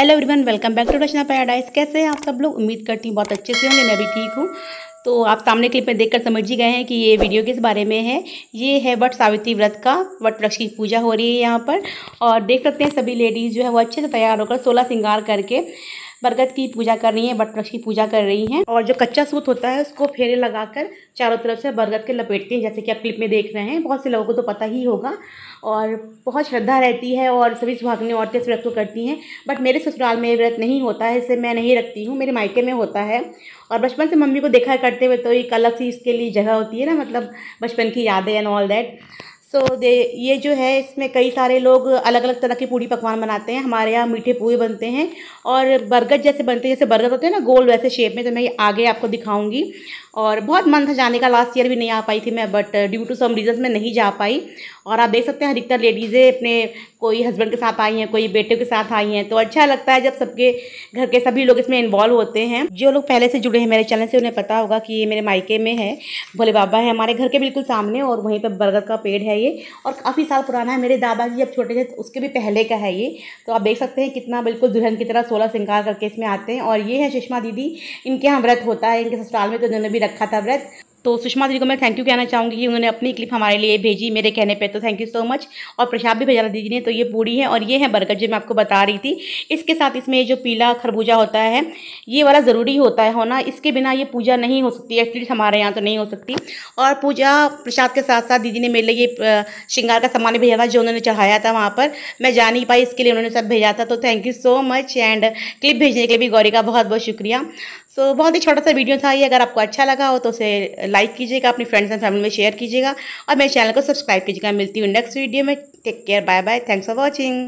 hello everyone welcome back to Rachna paradise कैसे हैं आप सब लोग उम्मीद करती हूँ बहुत अच्छे से होंगे मैं भी ठीक हूँ तो आप सामने क्लिप में देखकर समझ ही गए हैं कि ये वीडियो किस बारे में है ये है वट सावित्री व्रत का वट वृक्ष की पूजा हो रही है यहाँ पर और देख सकते हैं सभी लेडीज़ जो है वो अच्छे से तैयार होकर सोलह श्रृंगार करके बरगद की पूजा कर रही हैं वृक्ष की पूजा कर रही हैं और जो कच्चा सूत होता है उसको फेरे लगाकर चारों तरफ से बरगद के लपेटती हैं जैसे कि आप क्लिप में देख रहे हैं बहुत से लोगों को तो पता ही होगा और बहुत श्रद्धा रहती है और सभी सुहागनी औरतें इस व्रत को तो करती हैं बट मेरे ससुराल में ये व्रत नहीं होता है इसे मैं नहीं रखती हूँ मेरे मायके में होता है और बचपन से मम्मी को देखा करते हुए तो एक अलग सी इसके लिए जगह होती है ना मतलब बचपन की यादें and all that so so, दे ये जो है इसमें कई सारे लोग अलग अलग तरह के पूड़ी पकवान बनाते हैं हमारे यहाँ मीठे पूए बनते हैं और बर्गर जैसे बनते हैं जैसे बर्गर होते हैं ना गोल वैसे शेप में तो मैं आगे आपको दिखाऊंगी और बहुत मन था जाने का लास्ट ईयर भी नहीं आ पाई थी मैं but due to some reason मैं नहीं जा पाई और आप देख सकते हैं अधिकतर लेडीज़ें अपने कोई हस्बैंड के साथ आई हैं कोई बेटे के साथ आई हैं तो अच्छा लगता है जब सबके घर के सभी लोग इसमें इन्वॉल्व होते हैं जो लोग पहले से जुड़े हैं मेरे चैनल से उन्हें पता होगा कि ये मेरे मायके में है भोले बाबा है हमारे घर के बिल्कुल सामने और वहीं पर बर्गर का पेड़ है है ये और काफ़ी साल पुराना है मेरे दादाजी जब छोटे थे तो उसके भी पहले का है ये तो आप देख सकते हैं कितना बिल्कुल दुल्हन की तरह सोलह श्रृंगार करके इसमें आते हैं और ये है चश्मा दीदी इनके यहाँ व्रत होता है इनके ससुराल में तो इन्होंने भी रखा था व्रत तो सुषमा जी को मैं थैंक यू कहना चाहूँगी कि उन्होंने अपनी क्लिप हमारे लिए भेजी मेरे कहने पे तो थैंक यू सो मच और प्रसाद भी भेजाना दीदी ने तो ये पूड़ी है और ये है बर्गर जो मैं आपको बता रही थी इसके साथ इसमें जो पीला खरबूजा होता है ये वाला ज़रूरी होता है होना इसके बिना ये पूजा नहीं हो सकती एटलीस्ट हमारे यहाँ तो नहीं हो सकती और पूजा प्रसाद के साथ साथ दीदी ने मेरे लिए ये श्रृंगार का सामान भेजा था जो उन्होंने चढ़ाया था वहाँ पर मैं जा नहीं पाई इसके लिए उन्होंने सब भेजा था तो thank you so much and clip भेजने के लिए भी गौरी का बहुत बहुत शुक्रिया सो so, बहुत ही छोटा सा वीडियो था ये अगर आपको अच्छा लगा हो तो उसे लाइक कीजिएगा अपनी फ्रेंड्स एंड फैमिली में शेयर कीजिएगा और मेरे चैनल को सब्सक्राइब कीजिएगा मिलती हूँ नेक्स्ट वीडियो में take care bye bye thanks for watching